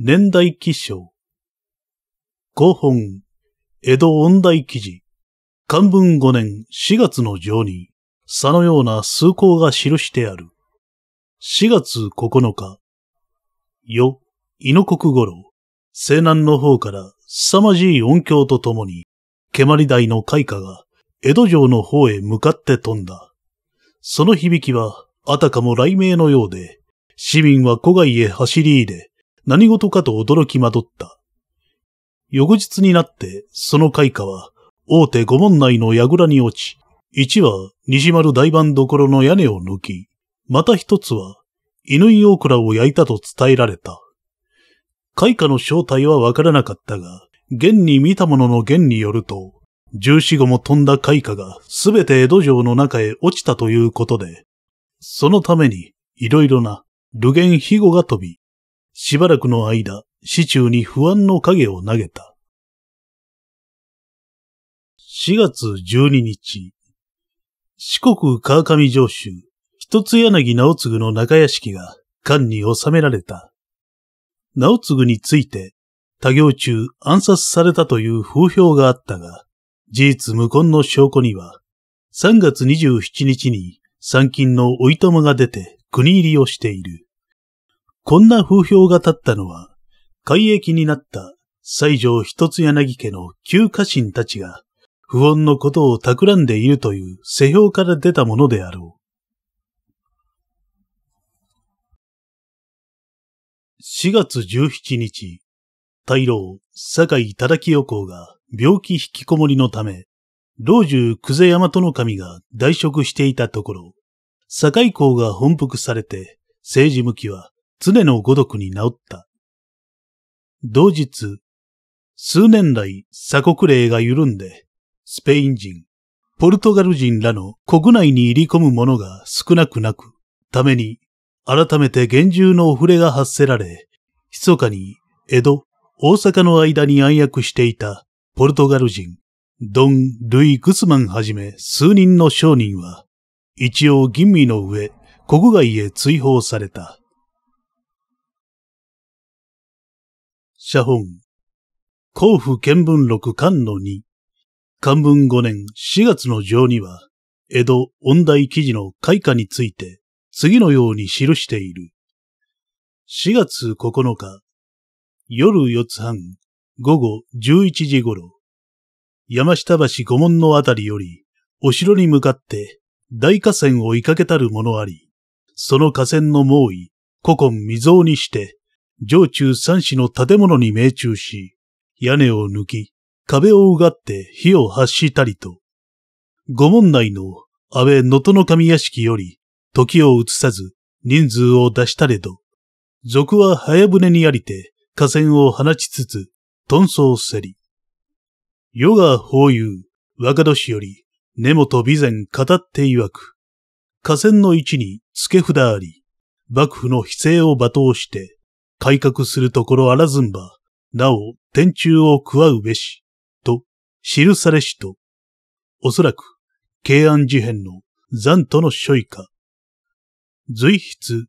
年代記章。古本、江戸音大記事。漢文五年四月の上に、さのような数項が記してある。四月九日。よ、猪国頃、西南の方から凄まじい音響とともに、蹴鞠台の開花が江戸城の方へ向かって飛んだ。その響きは、あたかも雷鳴のようで、市民は古外へ走り入れ、何事かと驚きまどった。翌日になって、その開花は、大手五門内の櫓に落ち、一は西丸大番所の屋根を抜き、また一つは、犬井大倉を焼いたと伝えられた。開花の正体はわからなかったが、現に見たものの現によると、十四後も飛んだ開花がすべて江戸城の中へ落ちたということで、そのためにいろいろな流言飛語が飛び、しばらくの間、市中に不安の影を投げた。4月12日、四国川上上州、一つ柳直継の中屋敷が官に収められた。直継について、他行中暗殺されたという風評があったが、事実無根の証拠には、3月27日に参勤のおいとまが出て国入りをしている。こんな風評が立ったのは、改易になった西条一つ柳家の旧家臣たちが、不穏のことを企んでいるという世評から出たものであろう。4月17日、大老、坂井忠清公が病気引きこもりのため、老中久世山との神が代職していたところ、坂井公が本服されて、政治向きは常のごとくに治った。同日、数年来鎖国令が緩んで、スペイン人、ポルトガル人らの国内に入り込む者が少なくなく、ために、改めて厳重のお触れが発せられ、密かに江戸、大阪の間に暗躍していたポルトガル人、ドン・ルイ・グスマンはじめ数人の商人は、一応吟味の上、国外へ追放された。写本。甲府見聞録巻の2。漢文5年4月の上には、江戸音大記事の開花について、次のように記している。4月9日、夜四つ半、午後11時頃、山下橋御門のあたりより、お城に向かって大河川を追いかけたるものあり、その河川の猛威、古今未曾にして、上中三市の建物に命中し、屋根を抜き、壁をうがって火を発したりと、御門内の安倍能登の神屋敷より、時を移さず人数を出したれど、賊は早船にありて河川を放ちつつ、遁走せり。世が法有、若年より、根本備前語って曰く、河川の位置に付け札あり、幕府の非勢を罵倒して、改革するところあらずんば、なお、天中を食わうべし、と、記されしと、おそらく、慶安事変の残との書理か。随筆、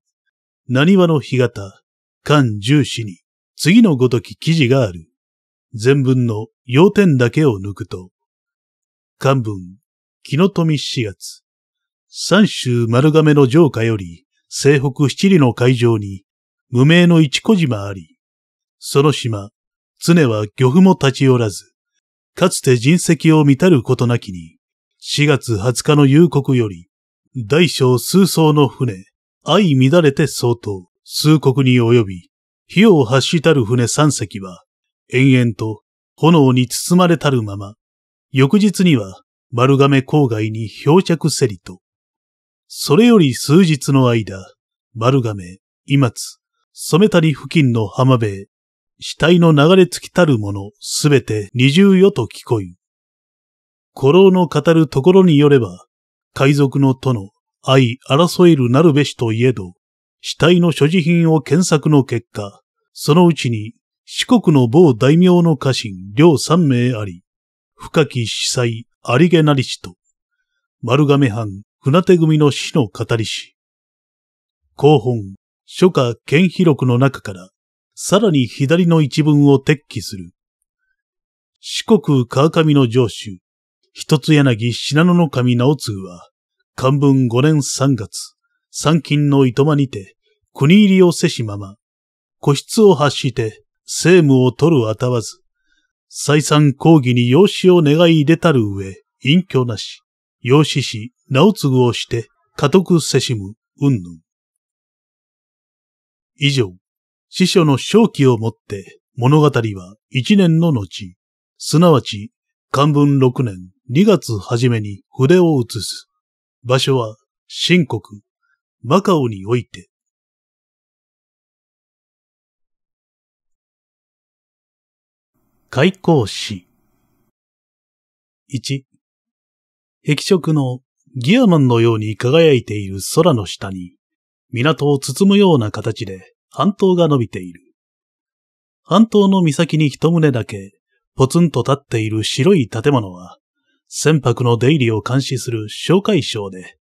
何話の日型、漢十四に、次のごとき記事がある。全文の要点だけを抜くと、漢文、木の富四月、三州丸亀の城下より、西北七里の会場に、無名の一小島あり、その島、常は漁夫も立ち寄らず、かつて人跡を見たることなきに、4月20日の夕刻より、大小数艘の船、相乱れて相当、数国に及び、火を発したる船三隻は、延々と炎に包まれたるまま、翌日には丸亀郊外に漂着せりと。それより数日の間、丸亀、今津、染めたり付近の浜辺死体の流れ尽きたるものすべて二重よと聞こい。古老の語るところによれば、海賊の殿、愛争えるなるべしといえど、死体の所持品を検索の結果、そのうちに四国の某大名の家臣両三名あり、深き司祭ありげなりしと、丸亀藩船手組の死の語りし、後本、初夏県広録の中から、さらに左の一文を撤起する。四国川上の城主、一つ柳信濃の神直継は、漢文五年三月、三勤の糸間にて、国入りをせしまま、個室を発して、政務を取るあたわず、再三抗議に養子を願い入れたる上、隠居なし、養子し、直継をして、家督せしむ、うんぬん。以上、司書の正気をもって物語は一年の後、すなわち漢文六年二月初めに筆を移す。場所は新国、マカオにおいて。開口史。一、壁色のギアマンのように輝いている空の下に、港を包むような形で半島が伸びている。半島の岬に一棟だけ、ポツンと立っている白い建物は、船舶の出入りを監視する哨戒省で、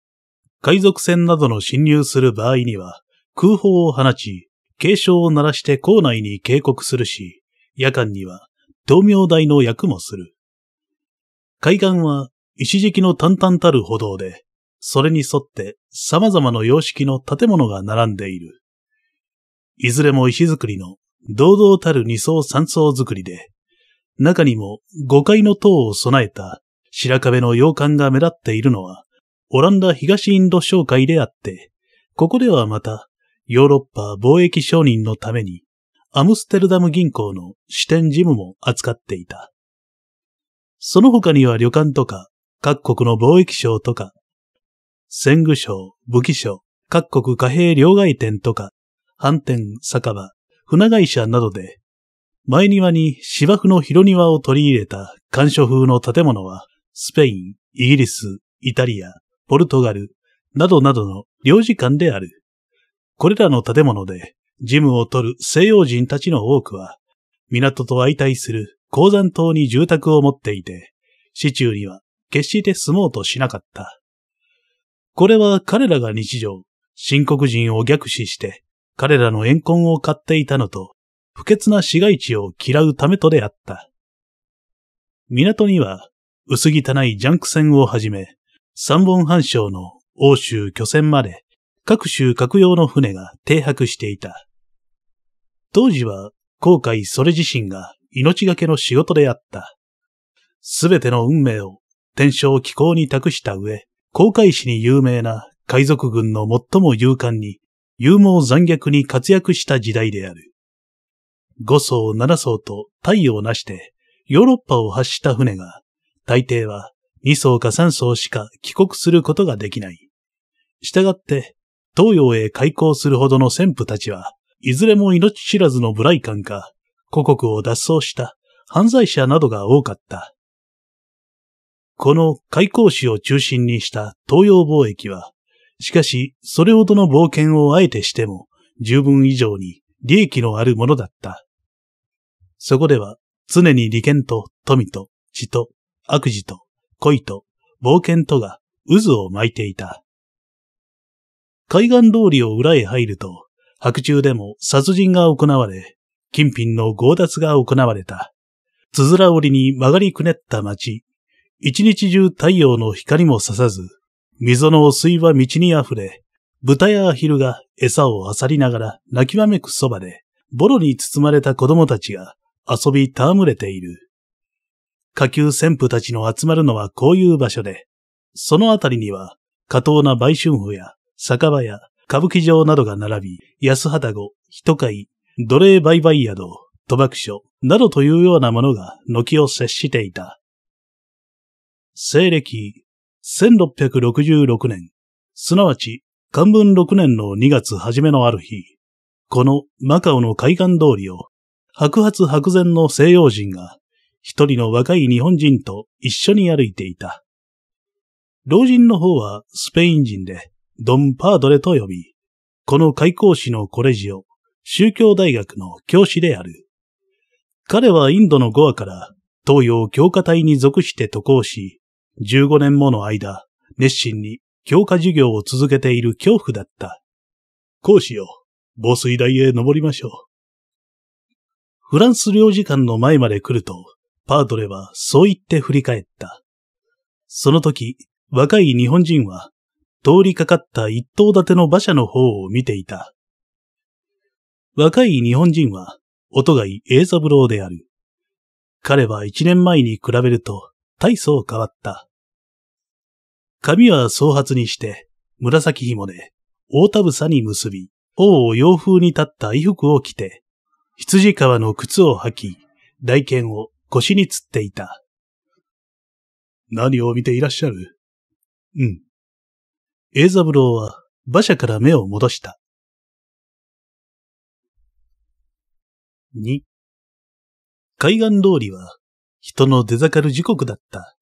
海賊船などの侵入する場合には、空砲を放ち、警鐘を鳴らして港内に警告するし、夜間には、同名台の役もする。海岸は、一時期の淡々たる歩道で、それに沿って様々な様式の建物が並んでいる。いずれも石造りの堂々たる二層三層造りで、中にも五階の塔を備えた白壁の洋館が目立っているのは、オランダ東インド商会であって、ここではまた、ヨーロッパ貿易商人のために、アムステルダム銀行の支店事務も扱っていた。その他には旅館とか、各国の貿易商とか、戦具省、武器省、各国貨幣両替店とか、反転、酒場、船会社などで、前庭に芝生の広庭を取り入れた干渉風の建物は、スペイン、イギリス、イタリア、ポルトガル、などなどの領事館である。これらの建物で、事務を取る西洋人たちの多くは、港と相対する鉱山島に住宅を持っていて、市中には決して住もうとしなかった。これは彼らが日常、新国人を逆視して、彼らの怨恨を買っていたのと、不潔な市街地を嫌うためとであった。港には、薄汚いジャンク船をはじめ、三本半礁の欧州巨船まで、各州各用の船が停泊していた。当時は、航海それ自身が命がけの仕事であった。すべての運命を天正気候に託した上、航海士に有名な海賊軍の最も勇敢に、勇猛残虐に活躍した時代である。五層七層と太陽をなして、ヨーロッパを発した船が、大抵は二層か三層しか帰国することができない。したがって、東洋へ開港するほどの船夫たちは、いずれも命知らずの無頼感か、故国を脱走した犯罪者などが多かった。この開口市を中心にした東洋貿易は、しかしそれほどの冒険をあえてしても十分以上に利益のあるものだった。そこでは常に利権と富と血と悪事と恋と冒険とが渦を巻いていた。海岸通りを裏へ入ると、白昼でも殺人が行われ、金品の強奪が行われた。つづら折りに曲がりくねった町、一日中太陽の光もささず、溝の汚水は道に溢れ、豚やアヒルが餌をあさりながら泣きわめくそばで、ボロに包まれた子供たちが遊び戯れている。下級旋風たちの集まるのはこういう場所で、そのあたりには、過当な売春婦や酒場や歌舞伎場などが並び、安畑子、人会、奴隷売買宿、賭博所などというようなものが軒を接していた。西暦1666年、すなわち漢文6年の2月初めのある日、このマカオの海岸通りを白髪白然の西洋人が一人の若い日本人と一緒に歩いていた。老人の方はスペイン人でドン・パードレと呼び、この開校士のコレジオ、宗教大学の教師である。彼はインドのゴアから東洋教科隊に属して渡航し、15年もの間、熱心に教科授業を続けている恐怖だった。こうしよう。防水台へ登りましょう。フランス領事館の前まで来ると、パートレはそう言って振り返った。その時、若い日本人は、通りかかった一等建ての馬車の方を見ていた。若い日本人は、音がいい栄三郎である。彼は一年前に比べると、大層変わった。髪は総髪にして、紫紐で、大田草に結び、王を洋風に立った衣服を着て、羊皮の靴を履き、大剣を腰に釣っていた。何を見ていらっしゃるうん。栄三郎は馬車から目を戻した。二。海岸通りは人の出盛る時刻だった。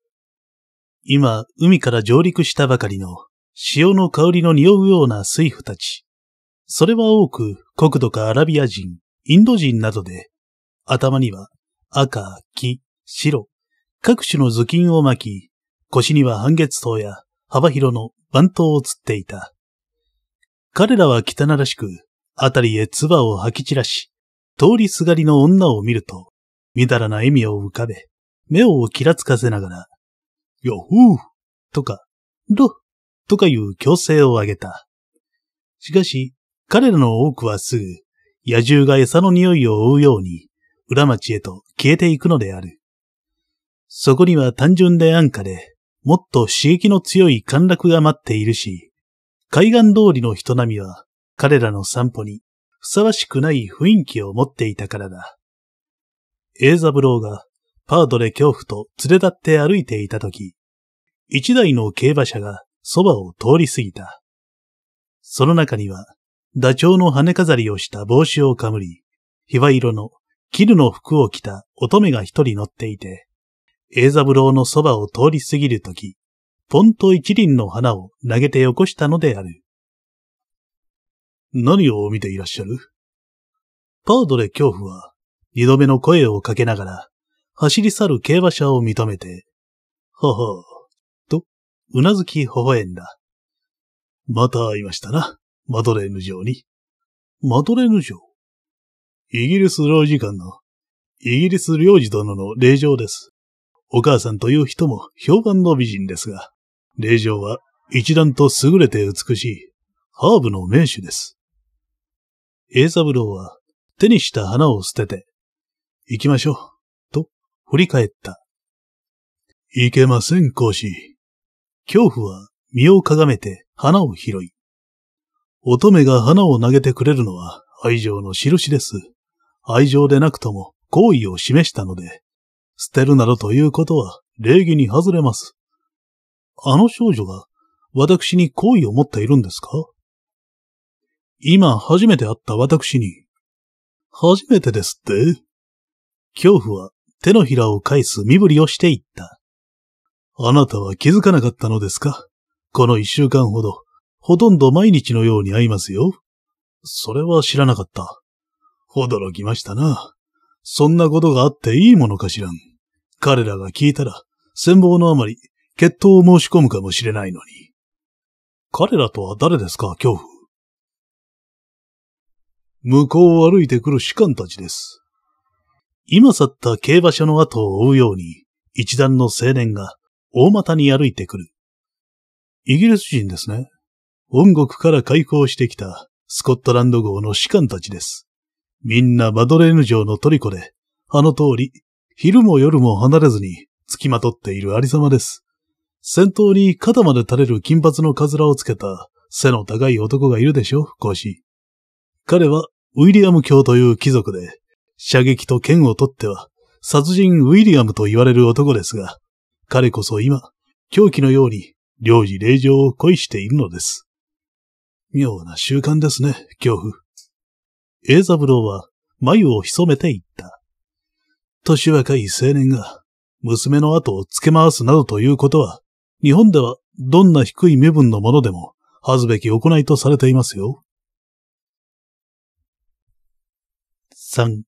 今、海から上陸したばかりの潮の香りの匂うような水夫たち。それは多く国土かアラビア人、インド人などで、頭には赤、黄、白、各種の頭巾を巻き、腰には半月刀や幅広の番頭を釣っていた。彼らは汚らしく、あたりへ唾を吐き散らし、通りすがりの女を見ると、みだらな笑みを浮かべ、目をきらつかせながら、よふーとか、ろとかいう強制を上げた。しかし、彼らの多くはすぐ、野獣が餌の匂いを追うように、裏町へと消えていくのである。そこには単純で安価で、もっと刺激の強い陥落が待っているし、海岸通りの人並みは彼らの散歩にふさわしくない雰囲気を持っていたからだ。エイザブローがパードレ恐怖と連れ立って歩いていたとき、一台の競馬車がそばを通り過ぎた。その中には、ダチョウの羽飾りをした帽子をかぶり、ひわ色の絹の服を着た乙女が一人乗っていて、ブローのそばを通り過ぎるとき、ポンと一輪の花を投げてよこしたのである。何を見ていらっしゃるパードレ恐怖は、二度目の声をかけながら、走り去る競馬車を認めて、ほほう、と、うなずき微笑んだ。また会いましたな、マドレーヌ城に。マドレーヌ城イギリス領事館の、イギリス領事殿の霊場です。お母さんという人も評判の美人ですが、霊場は一段と優れて美しい、ハーブの名手です。エイサブローは手にした花を捨てて、行きましょう。振り返った。いけません、講師。恐怖は身をかがめて花を拾い。乙女が花を投げてくれるのは愛情の印です。愛情でなくとも好意を示したので、捨てるなどということは礼儀に外れます。あの少女が私に好意を持っているんですか今初めて会った私に。初めてですって恐怖は手のひらを返す身振りをしていった。あなたは気づかなかったのですかこの一週間ほど、ほとんど毎日のように会いますよ。それは知らなかった。驚きましたな。そんなことがあっていいものかしらん。彼らが聞いたら、戦望のあまり、決闘を申し込むかもしれないのに。彼らとは誰ですか、恐怖。向こうを歩いてくる士官たちです。今去った競馬所の後を追うように、一団の青年が大股に歩いてくる。イギリス人ですね。本国から開港してきたスコットランド号の士官たちです。みんなマドレーヌ城のトリコで、あの通り、昼も夜も離れずに付きまとっているありさまです。先頭に肩まで垂れる金髪のかずらをつけた背の高い男がいるでしょ、講師。彼はウィリアム卿という貴族で、射撃と剣を取っては、殺人ウィリアムと言われる男ですが、彼こそ今、狂気のように、領事令状を恋しているのです。妙な習慣ですね、恐怖。エザブローは眉を潜めていった。年若い青年が娘の後をつけ回すなどということは、日本ではどんな低い身分のものでも恥ずべき行いとされていますよ。3.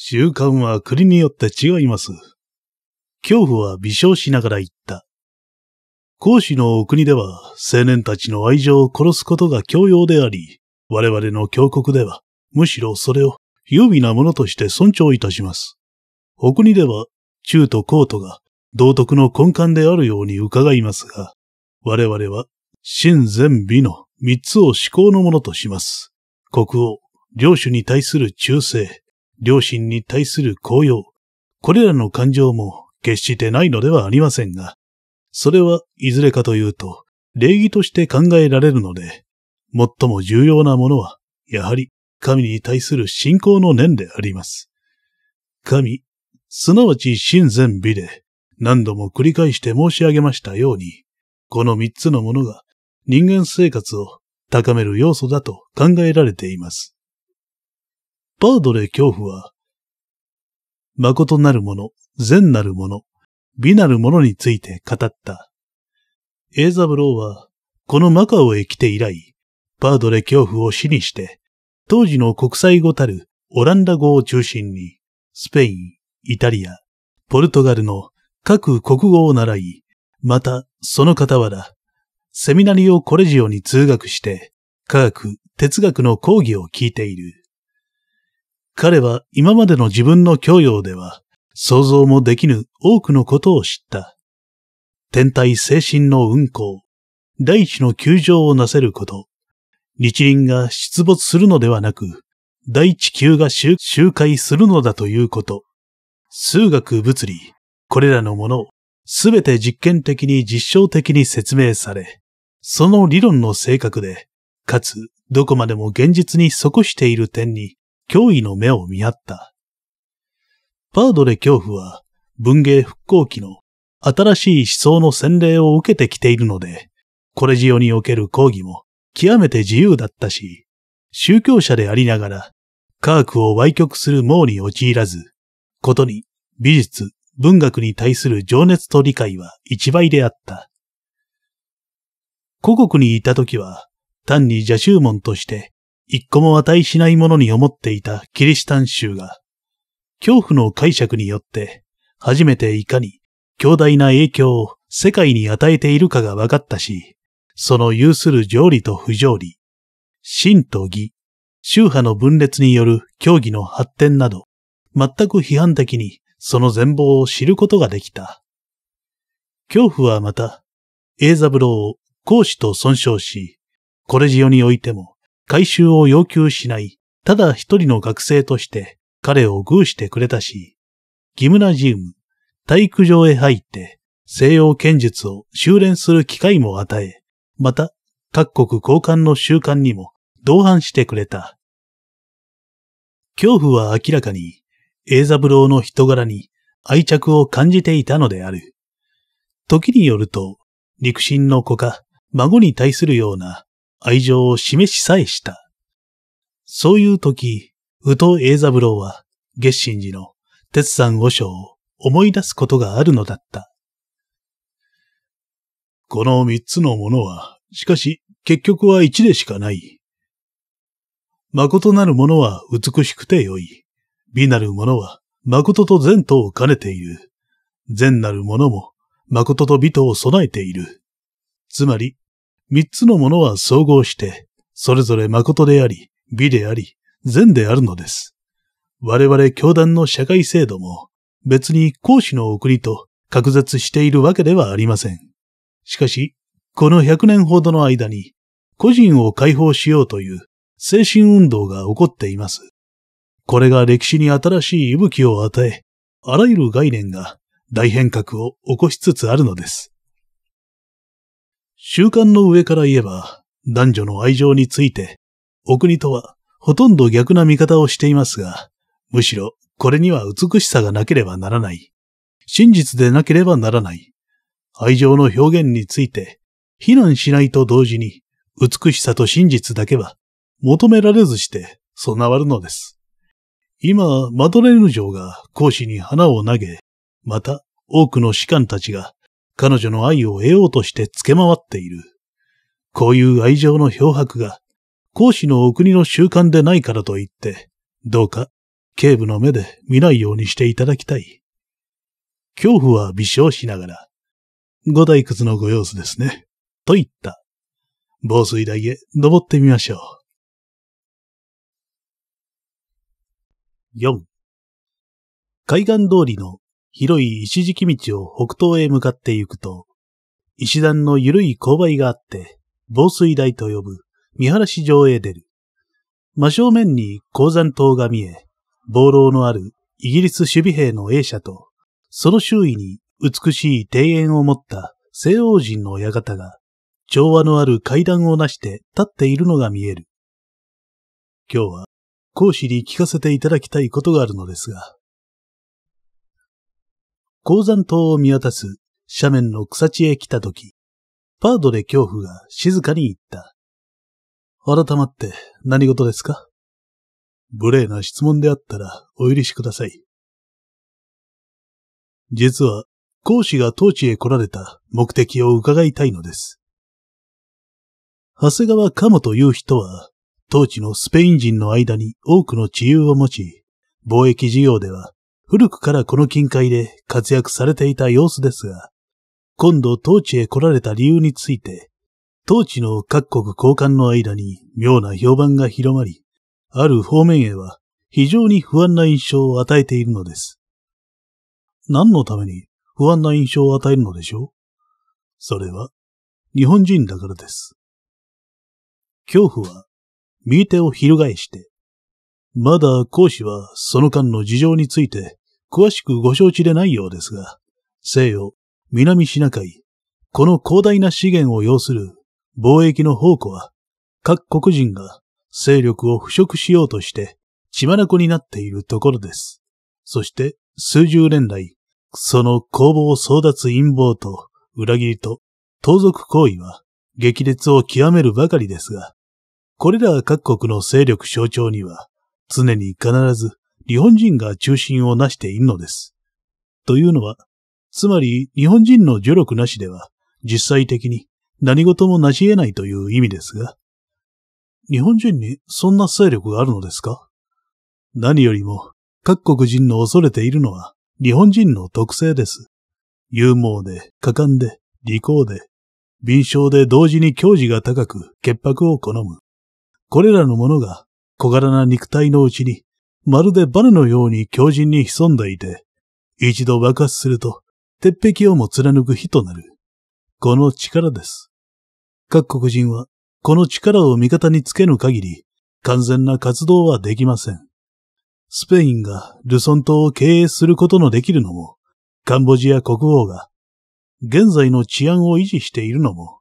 習慣は国によって違います。恐怖は微笑しながら言った。公師のお国では青年たちの愛情を殺すことが教養であり、我々の峡国ではむしろそれを優美なものとして尊重いたします。お国では中と高とが道徳の根幹であるように伺いますが、我々は真善美の三つを思考のものとします。国王、領主に対する忠誠、両親に対する高揚、これらの感情も決してないのではありませんが、それはいずれかというと、礼儀として考えられるので、最も重要なものは、やはり神に対する信仰の念であります。神、すなわち神前美で、何度も繰り返して申し上げましたように、この三つのものが人間生活を高める要素だと考えられています。バードレー恐怖は、誠なるもの、善なるもの、美なるものについて語った。エイザブローは、このマカオへ来て以来、バードレ恐怖を死にして、当時の国際語たるオランダ語を中心に、スペイン、イタリア、ポルトガルの各国語を習い、また、その傍ら、セミナリオ・コレジオに通学して、科学、哲学の講義を聞いている。彼は今までの自分の教養では想像もできぬ多くのことを知った。天体精神の運行、大地の球場をなせること、日輪が出没するのではなく、大地球が周回するのだということ、数学物理、これらのものをすべて実験的に実証的に説明され、その理論の性格で、かつどこまでも現実に即している点に脅威の目を見合った。パードレ恐怖は文芸復興期の新しい思想の洗礼を受けてきているので、コレジオにおける講義も極めて自由だったし、宗教者でありながら、科学を歪曲する網に陥らず、ことに美術、文学に対する情熱と理解は一倍であった。故国にいた時は、単に邪宗門として一個も値しないものに思っていたキリシタン宗が、恐怖の解釈によって、初めていかに強大な影響を世界に与えているかが分かったし、その有する条理と不条理、真と義、宗派の分裂による教義の発展など、全く批判的にその全貌を知ることができた。恐怖はまた、エーザブローを講師と尊称し、これジオにおいても、回収を要求しない、ただ一人の学生として彼を偶してくれたし、ギムナジウム、体育場へ入って、西洋剣術を修練する機会も与え、また、各国交換の習慣にも同伴してくれた。恐怖は明らかに、英三郎の人柄に愛着を感じていたのである。時によると、肉親の子か、孫に対するような愛情を示しさえした。そういう時、宇藤栄三郎は、月心寺の鉄山五章を思い出すことがあるのだった。この三つのものは、しかし結局は一でしかない。誠なるものは美しくて良い。美なるものは誠と善とを兼ねている。善なるものも誠と美とを備えている。つまり、三つのものは総合して、それぞれ誠であり、美であり、善であるのです。我々教団の社会制度も、別に講師の送りと隔絶しているわけではありません。しかし、この百年ほどの間に、個人を解放しようという精神運動が起こっています。これが歴史に新しい息吹を与え、あらゆる概念が大変革を起こしつつあるのです。習慣の上から言えば、男女の愛情について、お国とはほとんど逆な見方をしていますが、むしろこれには美しさがなければならない。真実でなければならない。愛情の表現について、非難しないと同時に、美しさと真実だけは求められずして備わるのです。今、マドレーヌ城が講師に花を投げ、また多くの士官たちが彼女の愛を得ようとして付け回っている。こういう愛情の漂白が、講師のお国の習慣でないからと言って、どうか、警部の目で見ないようにしていただきたい。恐怖は微笑しながら、五大窟のご様子ですね。と言った。防水台へ登ってみましょう。4海岸通りの広い石敷道を北東へ向かって行くと、石段の緩い勾配があって、防水台と呼ぶ見晴らし城へ出る。真正面に鉱山島が見え、暴浪のあるイギリス守備兵の英社と、その周囲に美しい庭園を持った西欧人の館が、調和のある階段をなして立っているのが見える。今日は、講師に聞かせていただきたいことがあるのですが、鉱山島を見渡す斜面の草地へ来た時、パードで恐怖が静かに言った。改まって何事ですか無礼な質問であったらお許しください。実は、講師が当地へ来られた目的を伺いたいのです。長谷川鴨という人は、当地のスペイン人の間に多くの治癒を持ち、貿易事業では古くからこの近海で活躍されていた様子ですが、今度当地へ来られた理由について、当地の各国交換の間に妙な評判が広まり、ある方面へは非常に不安な印象を与えているのです。何のために不安な印象を与えるのでしょうそれは、日本人だからです。恐怖は、右手を翻して、まだ講師はその間の事情について詳しくご承知でないようですが、西洋、南シナ海、この広大な資源を要する貿易の宝庫は、各国人が勢力を腐食しようとして血眼になっているところです。そして数十年来、その工房争奪陰謀と裏切りと盗賊行為は激烈を極めるばかりですが、これら各国の勢力象徴には常に必ず日本人が中心をなしているのです。というのは、つまり日本人の助力なしでは、実際的に何事も成し得ないという意味ですが、日本人にそんな勢力があるのですか何よりも、各国人の恐れているのは、日本人の特性です。勇猛で、果敢で、利口で、敏捷で同時に矜持が高く、潔白を好む。これらのものが小柄な肉体のうちにまるでバネのように強靭に潜んでいて、一度爆発すると、鉄壁をも貫く火となる。この力です。各国人は、この力を味方につけぬ限り、完全な活動はできません。スペインがルソン島を経営することのできるのも、カンボジア国王が、現在の治安を維持しているのも、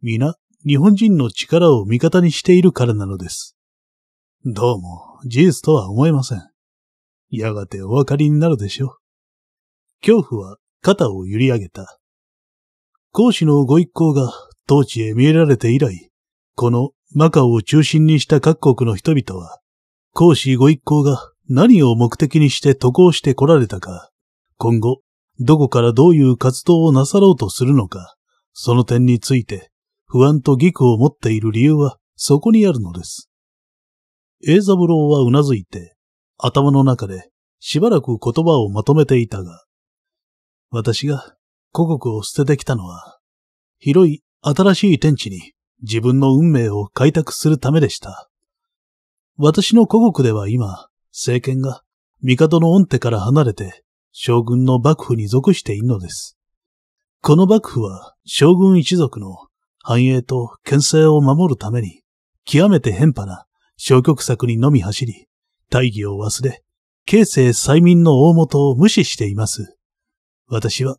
皆、日本人の力を味方にしているからなのです。どうも、事実とは思えません。やがてお分かりになるでしょう。恐怖は肩を揺り上げた。孔子のご一行が当地へ見えられて以来、このマカオを中心にした各国の人々は、孔子ご一行が何を目的にして渡航して来られたか、今後、どこからどういう活動をなさろうとするのか、その点について不安と疑苦を持っている理由はそこにあるのです。栄三郎はうなずいて、頭の中でしばらく言葉をまとめていたが、私が故国を捨ててきたのは、広い新しい天地に自分の運命を開拓するためでした。私の故国では今、政権が帝の恩手から離れて将軍の幕府に属しているのです。この幕府は将軍一族の繁栄と牽制を守るために極めて変派な消極策にのみ走り、大義を忘れ、形成催眠の大元を無視しています。私は、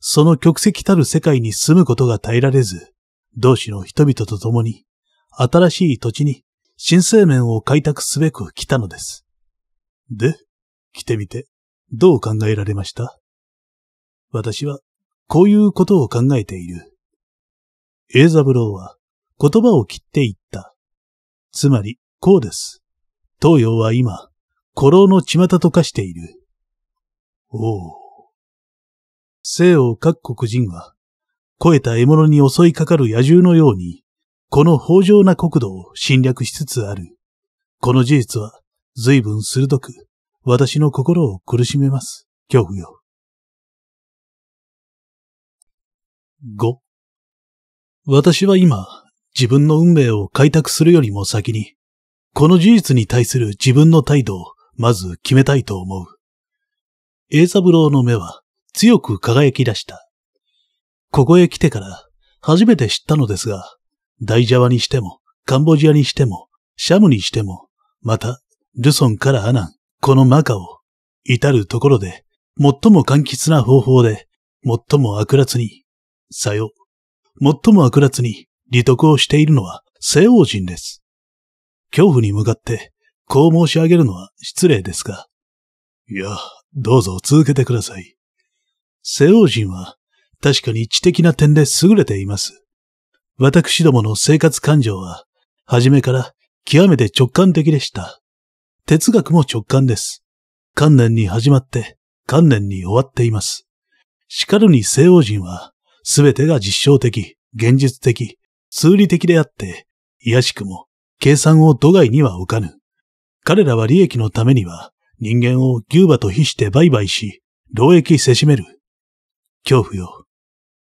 その極石たる世界に住むことが耐えられず、同志の人々と共に、新しい土地に新生面を開拓すべく来たのです。で、来てみて、どう考えられました私は、こういうことを考えている。エーザブローは、言葉を切って言った。つまり、こうです。東洋は今、古老の巷と化している。おお。西洋各国人は、肥えた獲物に襲いかかる野獣のように、この豊穣な国土を侵略しつつある。この事実は、随分鋭く、私の心を苦しめます。恐怖よ。5。私は今、自分の運命を開拓するよりも先に、この事実に対する自分の態度をまず決めたいと思う。栄三郎の目は強く輝き出した。ここへ来てから初めて知ったのですが、大ジャワにしても、カンボジアにしても、シャムにしても、また、ルソンからアナン、このマカオ、至るところで、最も簡潔な方法で、最も悪辣に、さよ、最も悪辣に利得をしているのは西欧人です。恐怖に向かって、こう申し上げるのは失礼ですが。いや、どうぞ続けてください。西欧人は確かに知的な点で優れています。私どもの生活感情は、初めから極めて直感的でした。哲学も直感です。観念に始まって、観念に終わっています。しかるに西欧人は、すべてが実証的、現実的、数理的であって、いやしくも計算を度外には置かぬ。彼らは利益のためには、人間を牛馬と比して売買し、労役せしめる。恐怖よ。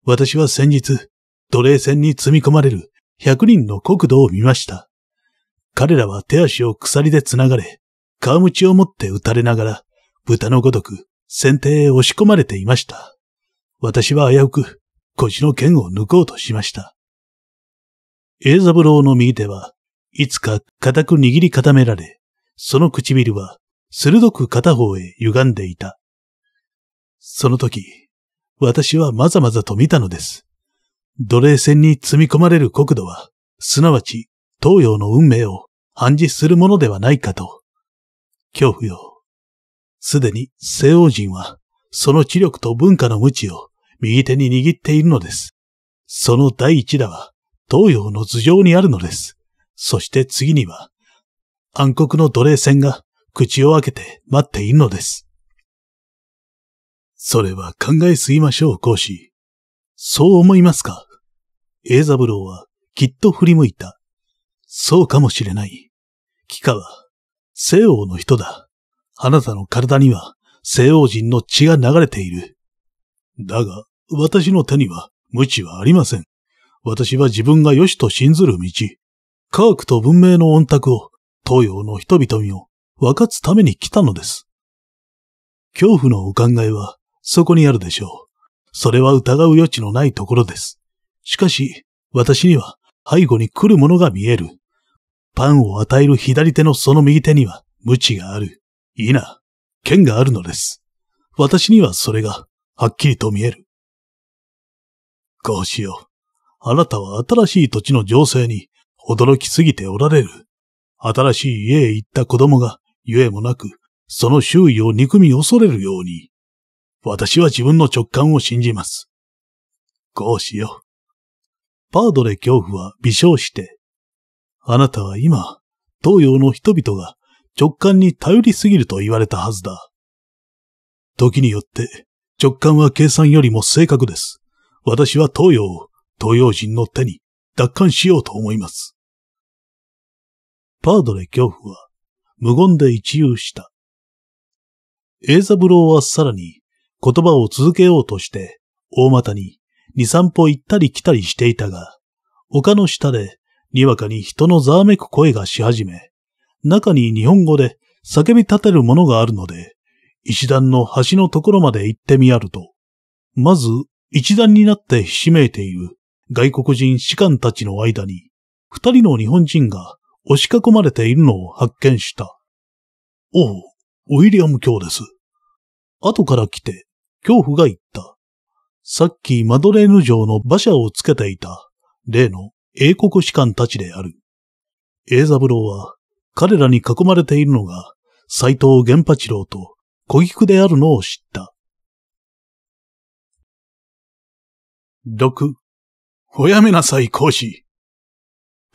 私は先日、奴隷船に積み込まれる100人の国土を見ました。彼らは手足を鎖で繋がれ、川口を持って撃たれながら、豚のごとく船底へ押し込まれていました。私は危うく腰の剣を抜こうとしました。エイザブローの右手はいつか固く握り固められ、その唇は鋭く片方へ歪んでいた。その時、私はまざまざと見たのです。奴隷船に積み込まれる国土は、すなわち東洋の運命を暗示するものではないかと。恐怖よ。すでに西欧人は、その知力と文化の無知を右手に握っているのです。その第一打は、東洋の頭上にあるのです。そして次には、暗黒の奴隷船が口を開けて待っているのです。それは考えすぎましょう、講師。そう思いますかエザブローはきっと振り向いた。そうかもしれない。キカは西欧の人だ。あなたの体には西王人の血が流れている。だが、私の手には無知はありません。私は自分が良しと信ずる道、科学と文明の恩託を東洋の人々にを分かつために来たのです。恐怖のお考えはそこにあるでしょう。それは疑う余地のないところです。しかし、私には背後に来るものが見える。パンを与える左手のその右手には無知がある。いいな、剣があるのです。私にはそれがはっきりと見える。こうしよう。あなたは新しい土地の情勢に驚きすぎておられる。新しい家へ行った子供が、ゆえもなく、その周囲を憎み恐れるように。私は自分の直感を信じます。こうしよう。パードレ恐怖は微笑して、あなたは今、東洋の人々が直感に頼りすぎると言われたはずだ。時によって直感は計算よりも正確です。私は東洋を東洋人の手に奪還しようと思います。パードレ恐怖は無言で一遊した。エーザブローはさらに言葉を続けようとして大股に二三歩行ったり来たりしていたが、丘の下でにわかに人のざわめく声がし始め、中に日本語で叫び立てるものがあるので、一段の端のところまで行ってみやると、まず一段になってひしめいている外国人士官たちの間に、二人の日本人が押し囲まれているのを発見した。おう、ウィリアム卿です。後から来て、恐怖が言った。さっきマドレーヌ城の馬車をつけていた、例の英国士官たちである。ブ三郎は、彼らに囲まれているのが、斎藤玄八郎と小菊であるのを知った。六、おやめなさい、講師。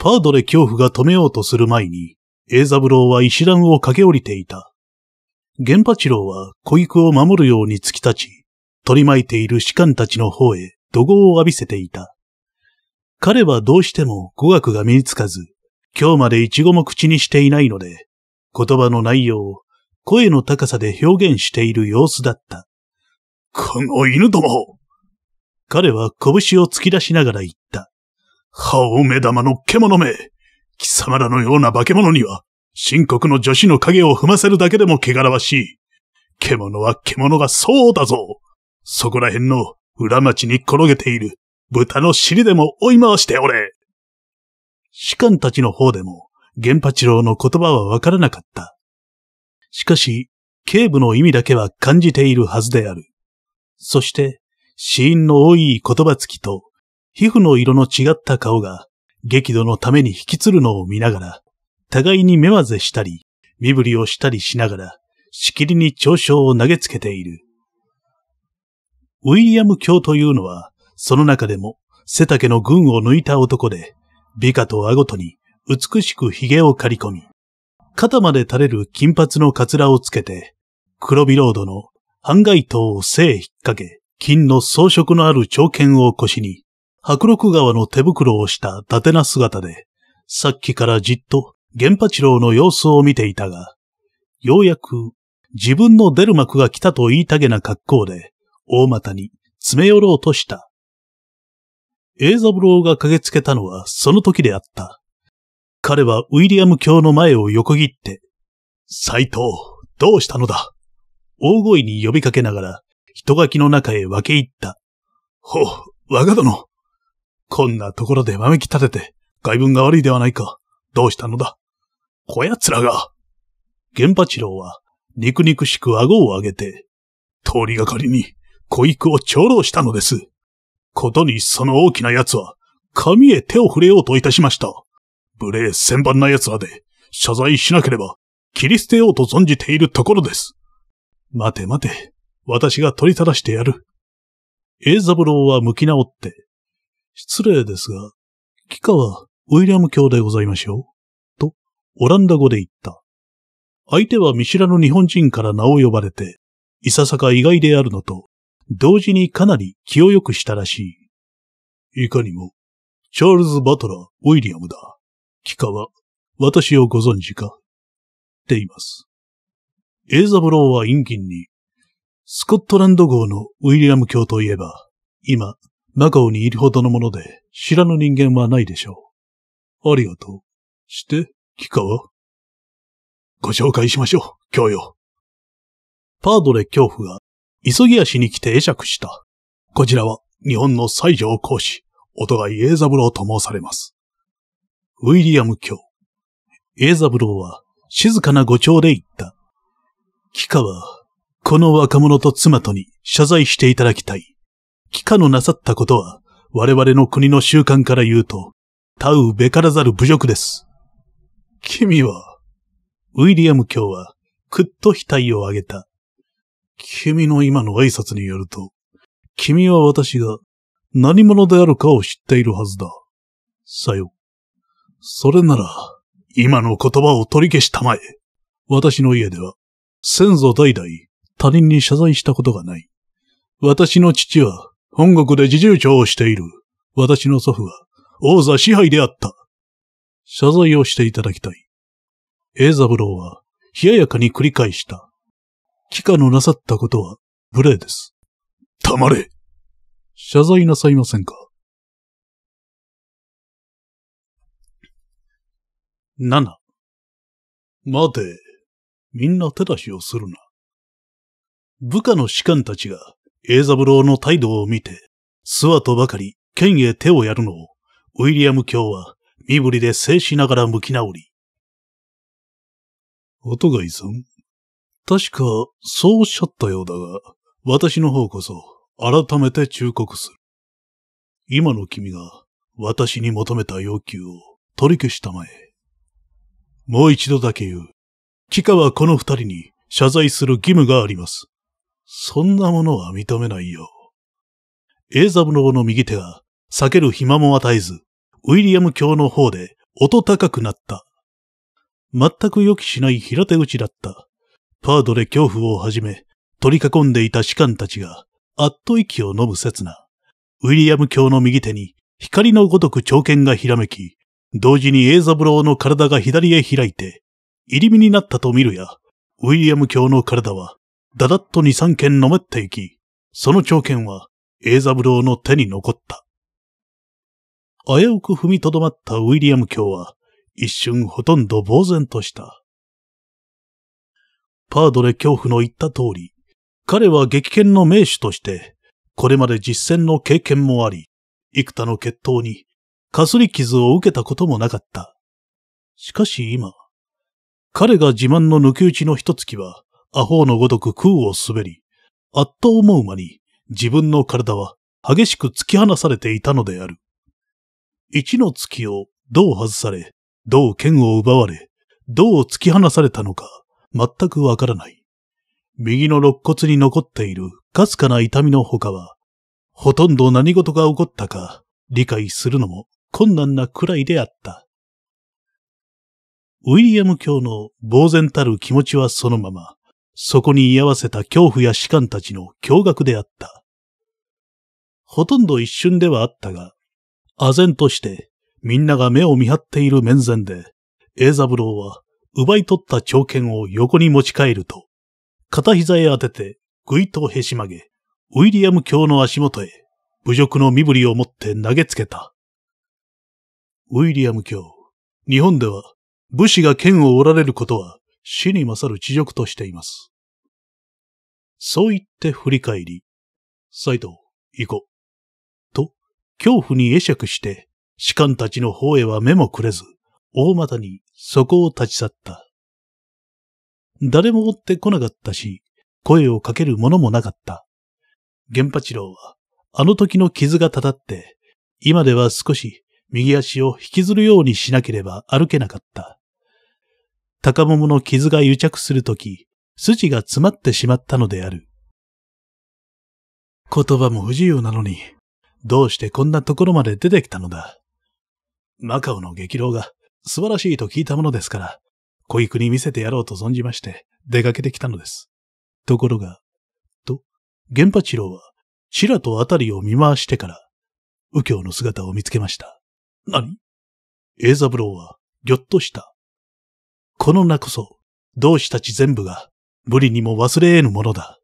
パードレ恐怖が止めようとする前に、エーザブローは石段を駆け下りていた。玄八郎は小育を守るように突き立ち、取り巻いている士官たちの方へ怒号を浴びせていた。彼はどうしても語学が身につかず、今日まで一語も口にしていないので、言葉の内容を声の高さで表現している様子だった。この犬ども彼は拳を突き出しながら言った。顔目玉の獣め。貴様らのような化け物には、深刻の女子の影を踏ませるだけでも汚らわしい。獣は獣がそうだぞ。そこら辺の裏町に転げている豚の尻でも追い回しておれ。士官たちの方でも、玄八郎の言葉はわからなかった。しかし、警部の意味だけは感じているはずである。そして、死因の多い言葉つきと、皮膚の色の違った顔が、激怒のために引きつるのを見ながら、互いに目混ぜしたり、身振りをしたりしながら、しきりに嘲笑を投げつけている。ウィリアム卿というのは、その中でも背丈の群を抜いた男で、美化と顎とに美しく髭を刈り込み、肩まで垂れる金髪のカツラをつけて、黒ビロードのガイトを背へ引っ掛け、金の装飾のある長剣を腰に、白鹿川の手袋をした伊達な姿で、さっきからじっと玄八郎の様子を見ていたが、ようやく自分の出る幕が来たと言いたげな格好で、大股に詰め寄ろうとした。栄三郎が駆けつけたのはその時であった。彼はウィリアム卿の前を横切って、斎藤、どうしたのだ大声に呼びかけながら、人垣の中へ分け入った。ほう、我が殿、こんなところでわめき立てて、外文が悪いではないか。どうしたのだこやつらが玄八郎は、肉肉しく顎を上げて、通りがかりに、小育を長老したのです。ことにその大きな奴は、髪へ手を触れようといたしました。無礼千番な奴らで、謝罪しなければ、切り捨てようと存じているところです。待て待て、私が取りたしてやる。栄三郎は向き直って、失礼ですが、キカはウィリアム卿でございましょう。と、オランダ語で言った。相手は見知らぬ日本人から名を呼ばれて、いささか意外であるのと、同時にかなり気を良くしたらしい。いかにも、チャールズ・バトラー・ウィリアムだ。キカは、私をご存知かって言います。エイザブローは陰銀に、スコットランド号のウィリアム卿といえば、今、中尾にいるほどのもので、知らぬ人間はないでしょう。ありがとう。して、キカはご紹介しましょう、教養。パードレ恐怖が、急ぎ足に来て会釈した。こちらは、日本の西条講師、音がイエーザブローと申されます。ウィリアム教。エーザブローは、静かな語調で言った。キカは、この若者と妻とに謝罪していただきたい。帰化のなさったことは、我々の国の習慣から言うと、たうべからざる侮辱です。君は、ウィリアム卿は、くっと額を上げた。君の今の挨拶によると、君は私が何者であるかを知っているはずだ。さよ。それなら、今の言葉を取り消したまえ。私の家では、先祖代々他人に謝罪したことがない。私の父は本国で自重長をしている、私の祖父は、王座支配であった。謝罪をしていただきたい。ブ三郎は、冷ややかに繰り返した。帰化のなさったことは、無礼です。たまれ謝罪なさいませんか七。待て、みんな手出しをするな。部下の士官たちがブ三郎の態度を見て、スワとばかり剣へ手をやるのを、ウィリアム教は身振りで制しながら向き直り。音がいさん、確かそうおっしゃったようだが、私の方こそ改めて忠告する。今の君が私に求めた要求を取り消したまえ。もう一度だけ言う。キカはこの二人に謝罪する義務があります。そんなものは認めないよ。エブロ郎の右手は、避ける暇も与えず、ウィリアム卿の方で音高くなった。全く予期しない平手打ちだった。パードで恐怖をはじめ、取り囲んでいた士官たちが、あっと息を呑む刹那、ウィリアム卿の右手に光のごとく長剣がひらめき、同時にエイザブローの体が左へ開いて、入り身になったと見るや、ウィリアム卿の体はだだっと二三軒飲めっていき、その長剣は、栄三郎の手に残った。危うく踏みとどまったウィリアム卿は、一瞬ほとんど呆然とした。パードレ恐怖の言った通り、彼は激剣の名手として、これまで実戦の経験もあり、幾多の決闘に、かすり傷を受けたこともなかった。しかし今、彼が自慢の抜き打ちの一月は、アホのごとく空を滑り、あっと思う間に自分の体は激しく突き放されていたのである。一の月をどう外され、どう剣を奪われ、どう突き放されたのか全くわからない。右の肋骨に残っているかすかな痛みの他は、ほとんど何事が起こったか理解するのも困難なくらいであった。ウィリアム教の呆然たる気持ちはそのまま、そこに居合わせた恐怖や士官たちの驚愕であった。ほとんど一瞬ではあったが、唖然としてみんなが目を見張っている面前で、ブ三郎は奪い取った長剣を横に持ち帰ると、片膝へ当ててぐいとへし曲げ、ウィリアム卿の足元へ侮辱の身振りを持って投げつけた。ウィリアム卿、日本では武士が剣を折られることは死に勝る知辱としています。そう言って振り返り、斎藤、行こう。と、恐怖に会釈して、士官たちの方へは目もくれず、大股にそこを立ち去った。誰も追ってこなかったし、声をかけるものもなかった。源八郎は、あの時の傷がたたって、今では少し右足を引きずるようにしなければ歩けなかった。高桃の傷が癒着するとき、筋が詰まってしまったのである。言葉も不自由なのに、どうしてこんなところまで出てきたのだ。マカオの激浪が素晴らしいと聞いたものですから、小育に見せてやろうと存じまして、出かけてきたのです。ところが、と、玄八郎は、ちらとあたりを見回してから、右京の姿を見つけました。何栄三郎は、ぎょっとした。この名こそ、同志たち全部が、無理にも忘れ得ぬものだ。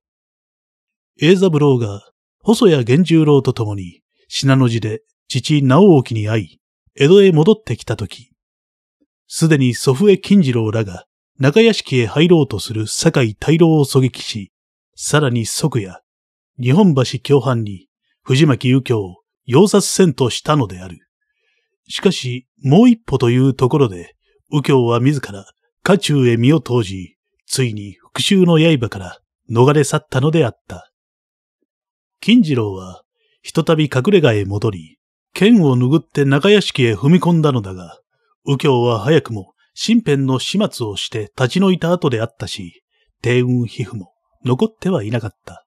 栄三郎が、細谷源十郎と共に、信濃寺で父直沖に会い、江戸へ戻ってきたとき、すでに祖父江金次郎らが中屋敷へ入ろうとする酒井大郎を狙撃し、さらに即夜、日本橋共犯に藤巻右京を要殺せんとしたのである。しかし、もう一歩というところで、右京は自ら家中へ身を投じ、ついに復讐の刃から逃れ去ったのであった。金次郎は、ひとたび隠れ家へ戻り、剣を拭って中屋敷へ踏み込んだのだが、右京は早くも身辺の始末をして立ち退いた後であったし、低雲皮膚も残ってはいなかった。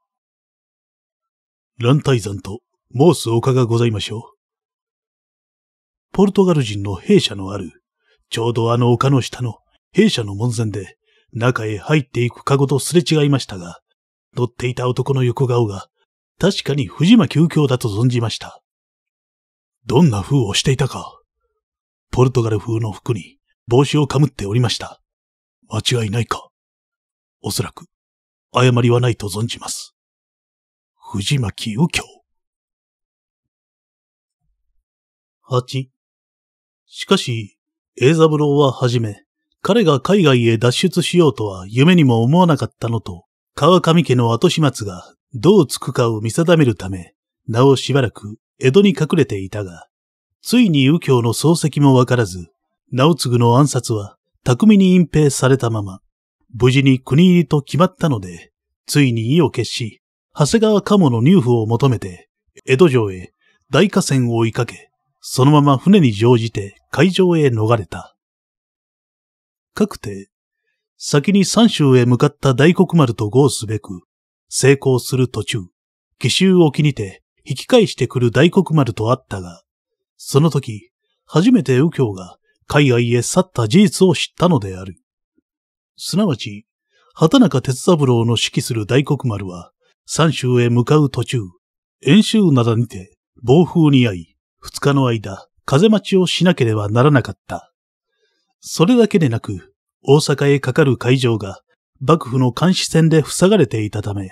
乱退山と申す丘がございましょう。ポルトガル人の兵舎のある、ちょうどあの丘の下の弊社の門前で中へ入っていくカゴとすれ違いましたが、乗っていた男の横顔が確かに藤巻右京だと存じました。どんな風をしていたか。ポルトガル風の服に帽子をかむっておりました。間違いないか。おそらく、誤りはないと存じます。藤巻右京。8。しかし、英三郎ははじめ、彼が海外へ脱出しようとは夢にも思わなかったのと、川上家の後始末がどうつくかを見定めるため、なおしばらく江戸に隠れていたが、ついに右京の漱石もわからず、直継の暗殺は巧みに隠蔽されたまま、無事に国入りと決まったので、ついに意を決し、長谷川鴨の入府を求めて、江戸城へ大河川を追いかけ、そのまま船に乗じて海上へ逃れた。かくて、先に三州へ向かった大黒丸と合すべく、成功する途中、奇襲を気にて引き返してくる大黒丸と会ったが、その時、初めて右京が海外へ去った事実を知ったのである。すなわち、畑中哲三郎の指揮する大黒丸は、三州へ向かう途中、遠州灘にて暴風に遭い、二日の間、風待ちをしなければならなかった。それだけでなく、大阪へかかる会場が幕府の監視船で塞がれていたため、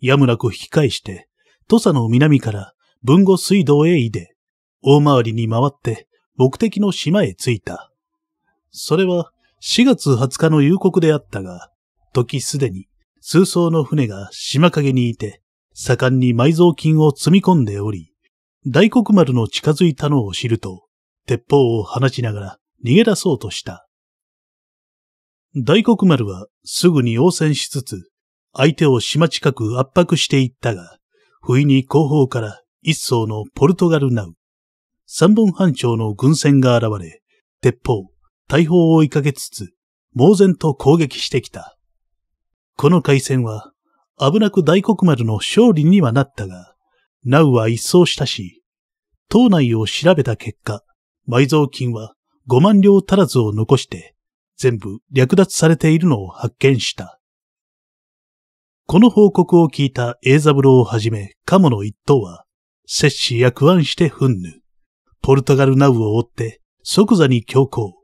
やむなく引き返して、土佐の南から文後水道へ移で、大回りに回って目的の島へ着いた。それは4月20日の夕刻であったが、時すでに数艘の船が島陰にいて、盛んに埋蔵金を積み込んでおり、大黒丸の近づいたのを知ると、鉄砲を放ちながら逃げ出そうとした。大黒丸はすぐに応戦しつつ、相手を島近く圧迫していったが、不意に後方から一層のポルトガルナウ、三本半長の軍船が現れ、鉄砲、大砲を追いかけつつ、猛然と攻撃してきた。この海戦は、危なく大黒丸の勝利にはなったが、ナウは一掃したし、島内を調べた結果、埋蔵金は5万両足らずを残して全部略奪されているのを発見した。この報告を聞いた栄三郎をはじめ、カモの一頭は、摂氏役案して憤怒。ポルトガルナウを追って、即座に強行、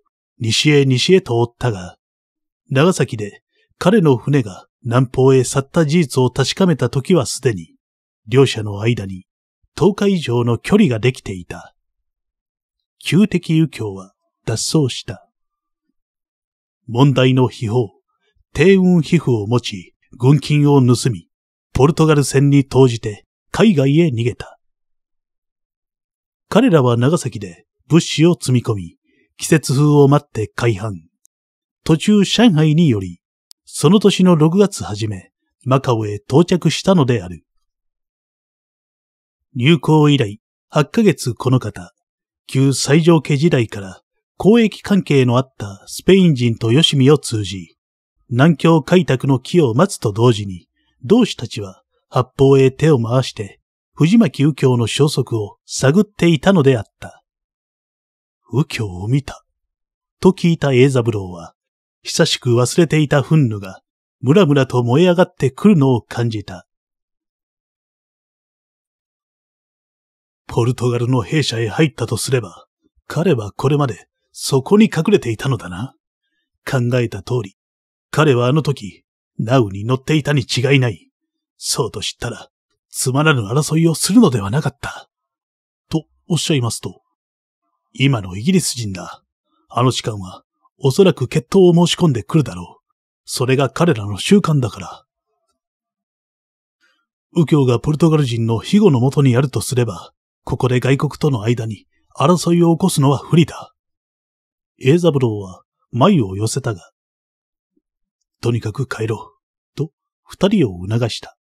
西へ西へと追ったが、長崎で彼の船が南方へ去った事実を確かめた時はすでに、両者の間に10日以上の距離ができていた。旧敵右京は、脱走した。問題の秘宝、低運皮膚を持ち、軍金を盗み、ポルトガル戦に投じて海外へ逃げた。彼らは長崎で物資を積み込み、季節風を待って開藩。途中上海により、その年の6月初め、マカオへ到着したのである。入港以来、8ヶ月この方、旧最上家時代から交易関係のあったスペイン人と吉見を通じ、南京開拓の木を待つと同時に、同志たちは八方へ手を回して、藤巻右京の消息を探っていたのであった。右京を見た。と聞いた栄三郎は、久しく忘れていた憤怒が、ムラムラと燃え上がってくるのを感じた。ポルトガルの兵舎へ入ったとすれば、彼はこれまでそこに隠れていたのだな。考えた通り、彼はあの時、ナウに乗っていたに違いない。そうと知ったら、つまらぬ争いをするのではなかった。とおっしゃいますと、今のイギリス人だ。あの時間は、おそらく決闘を申し込んでくるだろう。それが彼らの習慣だから。右京がポルトガル人の庇護のもとにあるとすれば、ここで外国との間に争いを起こすのは不利だ。栄三郎は眉を寄せたが、とにかく帰ろう、と二人を促した。